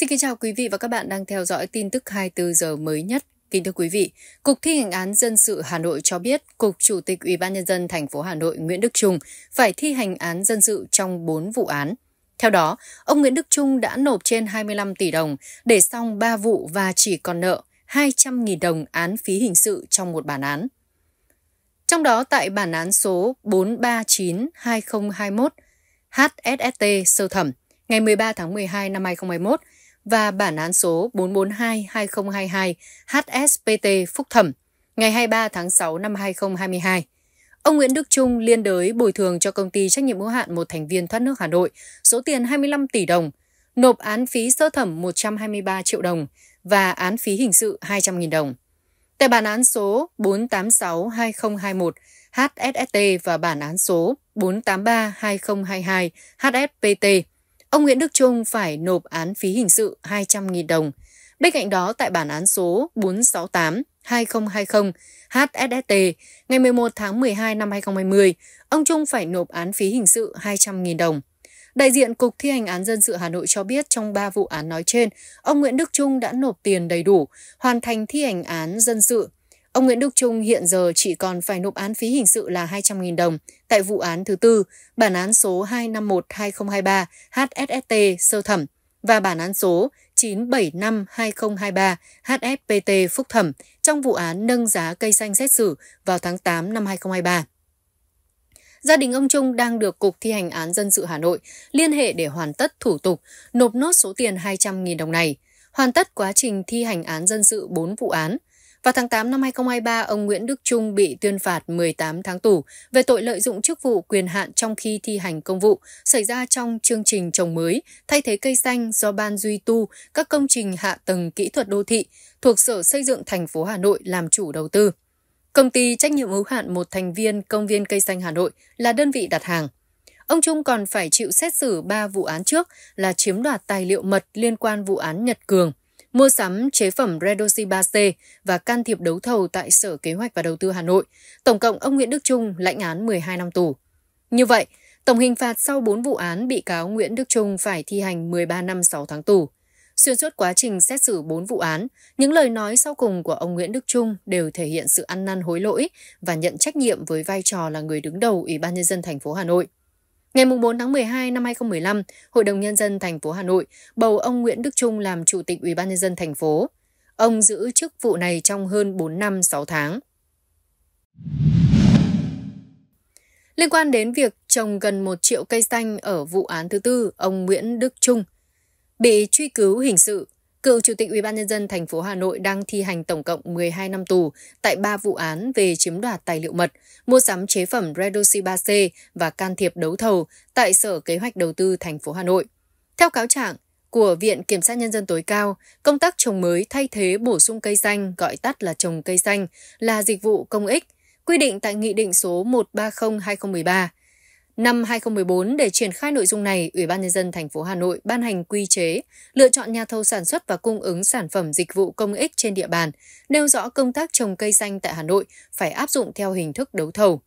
Xin kính chào quý vị và các bạn đang theo dõi tin tức 24 giờ mới nhất. Kính thưa quý vị, Cục Thi hành án dân sự Hà Nội cho biết, Cục Chủ tịch Ủy ban nhân dân thành phố Hà Nội Nguyễn Đức Trung phải thi hành án dân sự trong 4 vụ án. Theo đó, ông Nguyễn Đức Trung đã nộp trên 25 tỷ đồng để xong 3 vụ và chỉ còn nợ 200.000 đồng án phí hình sự trong một bản án. Trong đó tại bản án số 439/2021 HSST sơ thẩm ngày 13 tháng 12 năm 2021 và bản án số 442-2022 HSPT phúc thẩm ngày 23 tháng 6 năm 2022. Ông Nguyễn Đức Trung liên đới bồi thường cho công ty trách nhiệm hữu hạn một thành viên thoát nước Hà Nội số tiền 25 tỷ đồng, nộp án phí sơ thẩm 123 triệu đồng và án phí hình sự 200.000 đồng. Tại bản án số 486-2021 HSST và bản án số 483-2022 HSPT, Ông Nguyễn Đức Trung phải nộp án phí hình sự 200.000 đồng. Bên cạnh đó, tại bản án số 468-2020-HSST ngày 11 tháng 12 năm 2020, ông Trung phải nộp án phí hình sự 200.000 đồng. Đại diện Cục Thi hành án dân sự Hà Nội cho biết trong 3 vụ án nói trên, ông Nguyễn Đức Trung đã nộp tiền đầy đủ, hoàn thành thi hành án dân sự Ông Nguyễn Đức Trung hiện giờ chỉ còn phải nộp án phí hình sự là 200.000 đồng tại vụ án thứ tư, bản án số 251-2023 HSST sơ thẩm và bản án số 975-2023 HFPT phúc thẩm trong vụ án nâng giá cây xanh xét xử vào tháng 8 năm 2023. Gia đình ông Trung đang được Cục Thi hành án dân sự Hà Nội liên hệ để hoàn tất thủ tục nộp nốt số tiền 200.000 đồng này, hoàn tất quá trình thi hành án dân sự 4 vụ án – vào tháng 8 năm 2023, ông Nguyễn Đức Trung bị tuyên phạt 18 tháng tù về tội lợi dụng chức vụ quyền hạn trong khi thi hành công vụ xảy ra trong chương trình trồng mới, thay thế cây xanh do Ban Duy Tu, các công trình hạ tầng kỹ thuật đô thị thuộc Sở Xây dựng thành phố Hà Nội làm chủ đầu tư. Công ty trách nhiệm hữu hạn một thành viên công viên cây xanh Hà Nội là đơn vị đặt hàng. Ông Trung còn phải chịu xét xử 3 vụ án trước là chiếm đoạt tài liệu mật liên quan vụ án Nhật Cường – mua sắm chế phẩm Redoxy 3C và can thiệp đấu thầu tại Sở Kế hoạch và Đầu tư Hà Nội. Tổng cộng ông Nguyễn Đức Trung lãnh án 12 năm tù. Như vậy, tổng hình phạt sau 4 vụ án bị cáo Nguyễn Đức Trung phải thi hành 13 năm 6 tháng tù. Xuyên suốt quá trình xét xử 4 vụ án, những lời nói sau cùng của ông Nguyễn Đức Trung đều thể hiện sự ăn năn hối lỗi và nhận trách nhiệm với vai trò là người đứng đầu Ủy ban nhân dân thành phố Hà Nội. Ngày 4 tháng 12 năm 2015, Hội đồng Nhân dân thành phố Hà Nội bầu ông Nguyễn Đức Trung làm Chủ tịch Ủy ban Nhân dân thành phố. Ông giữ chức vụ này trong hơn 4 năm 6 tháng. Liên quan đến việc trồng gần 1 triệu cây xanh ở vụ án thứ tư, ông Nguyễn Đức Trung bị truy cứu hình sự Cựu Chủ tịch UBND thành phố Hà Nội đang thi hành tổng cộng 12 năm tù tại 3 vụ án về chiếm đoạt tài liệu mật, mua sắm chế phẩm Redoxy 3C và can thiệp đấu thầu tại Sở Kế hoạch Đầu tư thành phố Hà Nội. Theo cáo trạng, của Viện Kiểm sát Nhân dân tối cao, công tác trồng mới thay thế bổ sung cây xanh gọi tắt là trồng cây xanh là dịch vụ công ích, quy định tại Nghị định số 130-2013 Năm 2014 để triển khai nội dung này, Ủy ban nhân dân thành phố Hà Nội ban hành quy chế lựa chọn nhà thầu sản xuất và cung ứng sản phẩm dịch vụ công ích trên địa bàn, nêu rõ công tác trồng cây xanh tại Hà Nội phải áp dụng theo hình thức đấu thầu.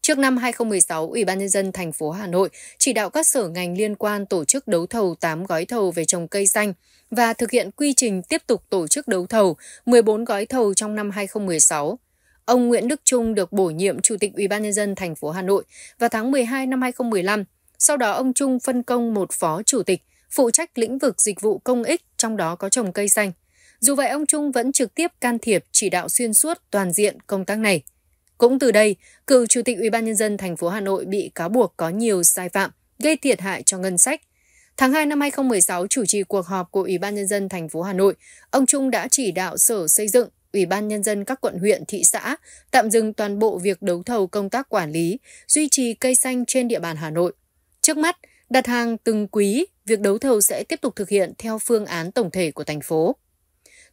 Trước năm 2016, Ủy ban nhân dân thành phố Hà Nội chỉ đạo các sở ngành liên quan tổ chức đấu thầu 8 gói thầu về trồng cây xanh và thực hiện quy trình tiếp tục tổ chức đấu thầu 14 gói thầu trong năm 2016 ông Nguyễn Đức Trung được bổ nhiệm Chủ tịch Ủy ban Nhân dân thành phố Hà Nội vào tháng 12 năm 2015. Sau đó ông Trung phân công một phó chủ tịch phụ trách lĩnh vực dịch vụ công ích, trong đó có trồng cây xanh. Dù vậy, ông Trung vẫn trực tiếp can thiệp chỉ đạo xuyên suốt toàn diện công tác này. Cũng từ đây, cựu Chủ tịch Ủy ban Nhân dân thành phố Hà Nội bị cáo buộc có nhiều sai phạm, gây thiệt hại cho ngân sách. Tháng 2 năm 2016 chủ trì cuộc họp của Ủy ban nhân dân thành phố Hà Nội, ông Trung đã chỉ đạo Sở Xây dựng Ủy ban Nhân dân các quận huyện, thị xã tạm dừng toàn bộ việc đấu thầu công tác quản lý, duy trì cây xanh trên địa bàn Hà Nội. Trước mắt, đặt hàng từng quý, việc đấu thầu sẽ tiếp tục thực hiện theo phương án tổng thể của thành phố.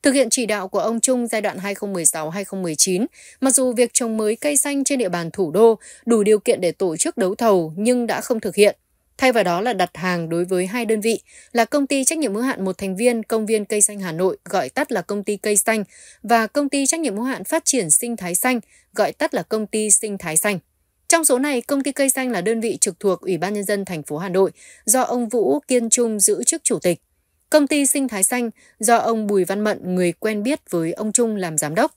Thực hiện chỉ đạo của ông Trung giai đoạn 2016-2019, mặc dù việc trồng mới cây xanh trên địa bàn thủ đô đủ điều kiện để tổ chức đấu thầu nhưng đã không thực hiện, Thay vào đó là đặt hàng đối với hai đơn vị là công ty trách nhiệm hữu hạn một thành viên công viên cây xanh Hà Nội gọi tắt là công ty cây xanh và công ty trách nhiệm hữu hạn phát triển sinh thái xanh gọi tắt là công ty sinh thái xanh. Trong số này, công ty cây xanh là đơn vị trực thuộc Ủy ban nhân dân thành phố Hà Nội do ông Vũ Kiên Trung giữ chức chủ tịch. Công ty Sinh Thái Xanh do ông Bùi Văn Mận, người quen biết với ông Trung làm giám đốc.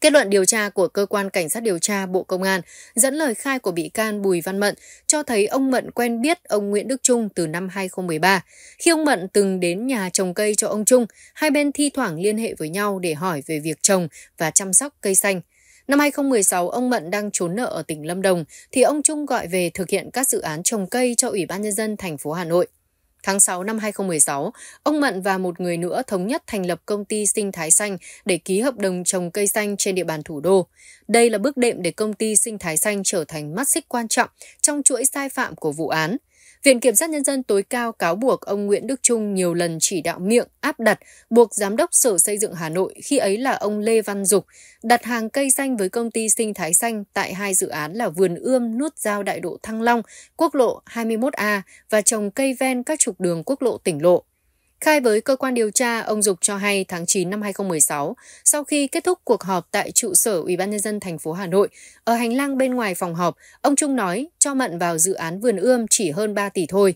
Kết luận điều tra của Cơ quan Cảnh sát điều tra Bộ Công an dẫn lời khai của bị can Bùi Văn Mận cho thấy ông Mận quen biết ông Nguyễn Đức Trung từ năm 2013. Khi ông Mận từng đến nhà trồng cây cho ông Trung, hai bên thi thoảng liên hệ với nhau để hỏi về việc trồng và chăm sóc cây xanh. Năm 2016, ông Mận đang trốn nợ ở tỉnh Lâm Đồng thì ông Trung gọi về thực hiện các dự án trồng cây cho Ủy ban nhân dân thành phố Hà Nội. Tháng 6 năm 2016, ông Mận và một người nữa thống nhất thành lập công ty Sinh Thái Xanh để ký hợp đồng trồng cây xanh trên địa bàn thủ đô. Đây là bước đệm để công ty Sinh Thái Xanh trở thành mắt xích quan trọng trong chuỗi sai phạm của vụ án. Viện Kiểm sát Nhân dân tối cao cáo buộc ông Nguyễn Đức Trung nhiều lần chỉ đạo miệng áp đặt buộc Giám đốc Sở Xây dựng Hà Nội khi ấy là ông Lê Văn Dục đặt hàng cây xanh với công ty Sinh Thái Xanh tại hai dự án là Vườn Ươm nút giao đại lộ Thăng Long, quốc lộ 21A và trồng cây ven các trục đường quốc lộ tỉnh lộ. Khai với cơ quan điều tra, ông Dục cho hay tháng 9 năm 2016, sau khi kết thúc cuộc họp tại trụ sở Ủy ban nhân dân thành phố Hà Nội, ở hành lang bên ngoài phòng họp, ông Trung nói cho Mận vào dự án vườn ươm chỉ hơn 3 tỷ thôi.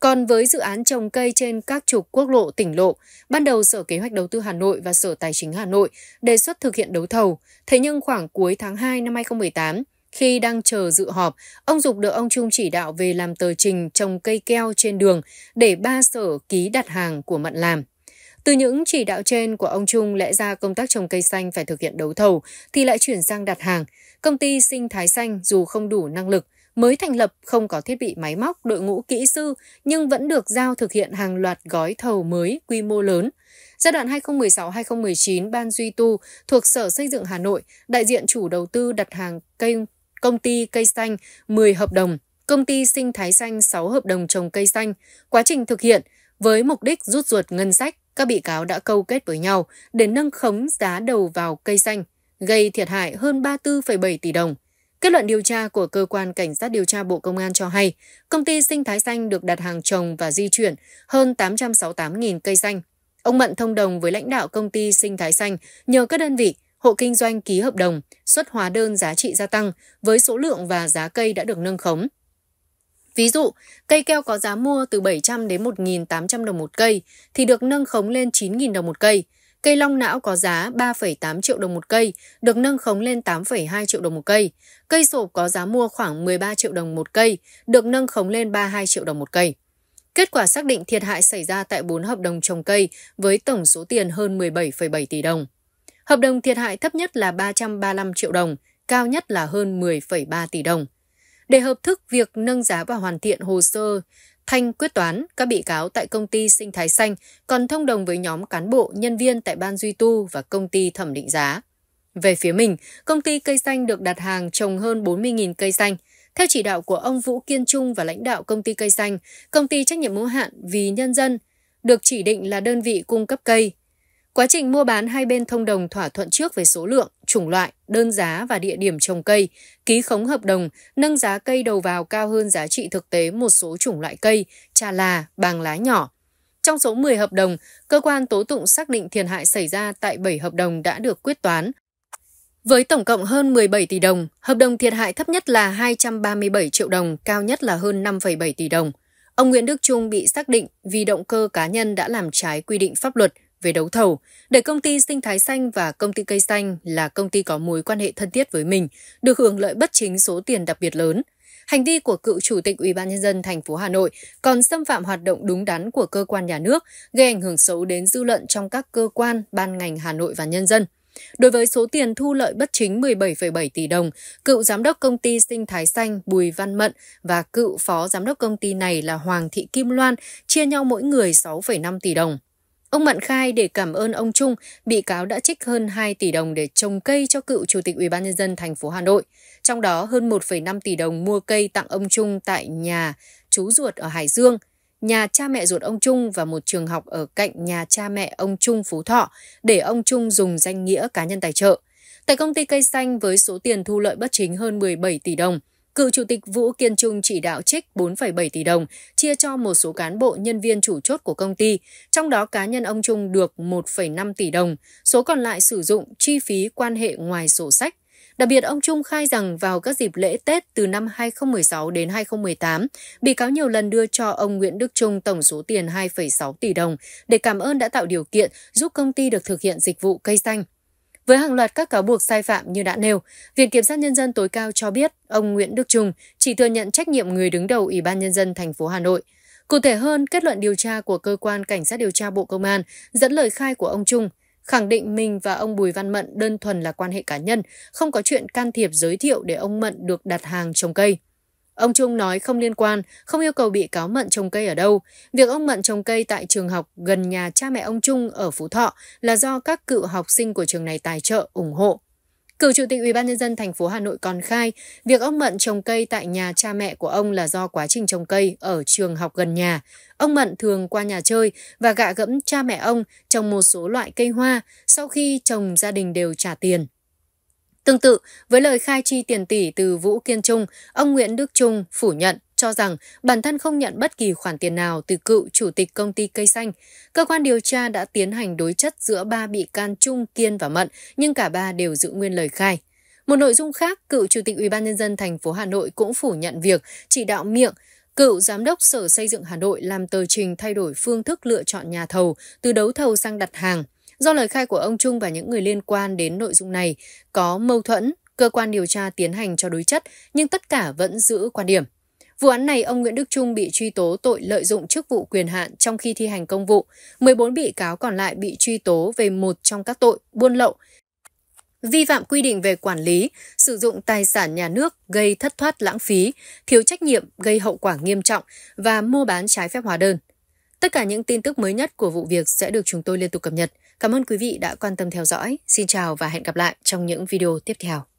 Còn với dự án trồng cây trên các trục quốc lộ tỉnh lộ, ban đầu Sở Kế hoạch Đầu tư Hà Nội và Sở Tài chính Hà Nội đề xuất thực hiện đấu thầu. Thế nhưng khoảng cuối tháng 2 năm 2018, khi đang chờ dự họp, ông Dục được ông Trung chỉ đạo về làm tờ trình trồng cây keo trên đường để ba sở ký đặt hàng của Mận làm. Từ những chỉ đạo trên của ông Trung lẽ ra công tác trồng cây xanh phải thực hiện đấu thầu thì lại chuyển sang đặt hàng. Công ty Sinh Thái Xanh dù không đủ năng lực, mới thành lập không có thiết bị máy móc, đội ngũ kỹ sư nhưng vẫn được giao thực hiện hàng loạt gói thầu mới quy mô lớn. Giai đoạn 2016-2019, Ban Duy Tu thuộc Sở Xây dựng Hà Nội, đại diện chủ đầu tư đặt hàng cây công ty cây xanh 10 hợp đồng, công ty sinh thái xanh 6 hợp đồng trồng cây xanh. Quá trình thực hiện, với mục đích rút ruột ngân sách, các bị cáo đã câu kết với nhau để nâng khống giá đầu vào cây xanh, gây thiệt hại hơn 34,7 tỷ đồng. Kết luận điều tra của Cơ quan Cảnh sát điều tra Bộ Công an cho hay, công ty Sinh Thái Xanh được đặt hàng trồng và di chuyển hơn 868.000 cây xanh. Ông Mận thông đồng với lãnh đạo công ty Sinh Thái Xanh nhờ các đơn vị hộ kinh doanh ký hợp đồng, xuất hóa đơn giá trị gia tăng với số lượng và giá cây đã được nâng khống. Ví dụ, cây keo có giá mua từ 700 đến 1.800 đồng một cây thì được nâng khống lên 9.000 đồng một cây. Cây long não có giá 3,8 triệu đồng một cây, được nâng khống lên 8,2 triệu đồng một cây. Cây sộp có giá mua khoảng 13 triệu đồng một cây, được nâng khống lên 32 triệu đồng một cây. Kết quả xác định thiệt hại xảy ra tại 4 hợp đồng trồng cây với tổng số tiền hơn 17,7 tỷ đồng. Hợp đồng thiệt hại thấp nhất là 335 triệu đồng, cao nhất là hơn 10,3 tỷ đồng. Để hợp thức việc nâng giá và hoàn thiện hồ sơ thanh quyết toán, các bị cáo tại công ty Sinh Thái Xanh còn thông đồng với nhóm cán bộ, nhân viên tại Ban Duy Tu và công ty thẩm định giá. Về phía mình, công ty cây xanh được đặt hàng trồng hơn 40.000 cây xanh. Theo chỉ đạo của ông Vũ Kiên Trung và lãnh đạo công ty cây xanh, công ty trách nhiệm hữu hạn vì nhân dân được chỉ định là đơn vị cung cấp cây, Quá trình mua bán hai bên thông đồng thỏa thuận trước về số lượng, chủng loại, đơn giá và địa điểm trồng cây, ký khống hợp đồng, nâng giá cây đầu vào cao hơn giá trị thực tế một số chủng loại cây, trà là, bàng lá nhỏ. Trong số 10 hợp đồng, cơ quan tố tụng xác định thiệt hại xảy ra tại 7 hợp đồng đã được quyết toán. Với tổng cộng hơn 17 tỷ đồng, hợp đồng thiệt hại thấp nhất là 237 triệu đồng, cao nhất là hơn 5,7 tỷ đồng. Ông Nguyễn Đức Trung bị xác định vì động cơ cá nhân đã làm trái quy định pháp luật về đấu thầu để công ty Sinh Thái Xanh và công ty Cây Xanh là công ty có mối quan hệ thân thiết với mình được hưởng lợi bất chính số tiền đặc biệt lớn. Hành vi của cựu chủ tịch Ủy ban nhân dân thành phố Hà Nội còn xâm phạm hoạt động đúng đắn của cơ quan nhà nước, gây ảnh hưởng xấu đến dư luận trong các cơ quan, ban ngành Hà Nội và nhân dân. Đối với số tiền thu lợi bất chính 17,7 tỷ đồng, cựu giám đốc công ty Sinh Thái Xanh Bùi Văn Mận và cựu phó giám đốc công ty này là Hoàng Thị Kim Loan chia nhau mỗi người 6,5 tỷ đồng. Ông Mận khai để cảm ơn ông Trung, bị cáo đã trích hơn 2 tỷ đồng để trồng cây cho cựu Chủ tịch UBND thành phố Hà Nội. Trong đó hơn 1,5 tỷ đồng mua cây tặng ông Trung tại nhà chú ruột ở Hải Dương, nhà cha mẹ ruột ông Trung và một trường học ở cạnh nhà cha mẹ ông Trung Phú Thọ để ông Trung dùng danh nghĩa cá nhân tài trợ. Tại công ty Cây Xanh với số tiền thu lợi bất chính hơn 17 tỷ đồng, Cựu Chủ tịch Vũ Kiên Trung chỉ đạo trích 4,7 tỷ đồng chia cho một số cán bộ nhân viên chủ chốt của công ty, trong đó cá nhân ông Trung được 1,5 tỷ đồng, số còn lại sử dụng chi phí quan hệ ngoài sổ sách. Đặc biệt, ông Trung khai rằng vào các dịp lễ Tết từ năm 2016 đến 2018, bị cáo nhiều lần đưa cho ông Nguyễn Đức Trung tổng số tiền 2,6 tỷ đồng để cảm ơn đã tạo điều kiện giúp công ty được thực hiện dịch vụ cây xanh. Với hàng loạt các cáo buộc sai phạm như đã nêu, Viện Kiểm sát Nhân dân tối cao cho biết ông Nguyễn Đức Trung chỉ thừa nhận trách nhiệm người đứng đầu Ủy ban Nhân dân thành phố Hà Nội. Cụ thể hơn, kết luận điều tra của Cơ quan Cảnh sát điều tra Bộ Công an dẫn lời khai của ông Trung, khẳng định mình và ông Bùi Văn Mận đơn thuần là quan hệ cá nhân, không có chuyện can thiệp giới thiệu để ông Mận được đặt hàng trồng cây. Ông Trung nói không liên quan, không yêu cầu bị cáo Mận trồng cây ở đâu. Việc ông Mận trồng cây tại trường học gần nhà cha mẹ ông Trung ở Phú Thọ là do các cựu học sinh của trường này tài trợ, ủng hộ. Cựu Chủ tịch UBND thành phố Hà Nội còn khai, việc ông Mận trồng cây tại nhà cha mẹ của ông là do quá trình trồng cây ở trường học gần nhà. Ông Mận thường qua nhà chơi và gạ gẫm cha mẹ ông trồng một số loại cây hoa, sau khi trồng gia đình đều trả tiền. Tương tự, với lời khai chi tiền tỷ từ Vũ Kiên Trung, ông Nguyễn Đức Trung phủ nhận cho rằng bản thân không nhận bất kỳ khoản tiền nào từ cựu chủ tịch công ty Cây Xanh. Cơ quan điều tra đã tiến hành đối chất giữa ba bị can Trung, Kiên và Mận, nhưng cả ba đều giữ nguyên lời khai. Một nội dung khác, cựu chủ tịch ủy ban nhân dân thành phố Hà Nội cũng phủ nhận việc chỉ đạo miệng cựu giám đốc Sở Xây dựng Hà Nội làm tờ trình thay đổi phương thức lựa chọn nhà thầu từ đấu thầu sang đặt hàng. Do lời khai của ông Trung và những người liên quan đến nội dung này có mâu thuẫn, cơ quan điều tra tiến hành cho đối chất nhưng tất cả vẫn giữ quan điểm. Vụ án này, ông Nguyễn Đức Trung bị truy tố tội lợi dụng chức vụ quyền hạn trong khi thi hành công vụ. 14 bị cáo còn lại bị truy tố về một trong các tội buôn lậu, vi phạm quy định về quản lý, sử dụng tài sản nhà nước gây thất thoát lãng phí, thiếu trách nhiệm gây hậu quả nghiêm trọng và mua bán trái phép hóa đơn. Tất cả những tin tức mới nhất của vụ việc sẽ được chúng tôi liên tục cập nhật. Cảm ơn quý vị đã quan tâm theo dõi. Xin chào và hẹn gặp lại trong những video tiếp theo.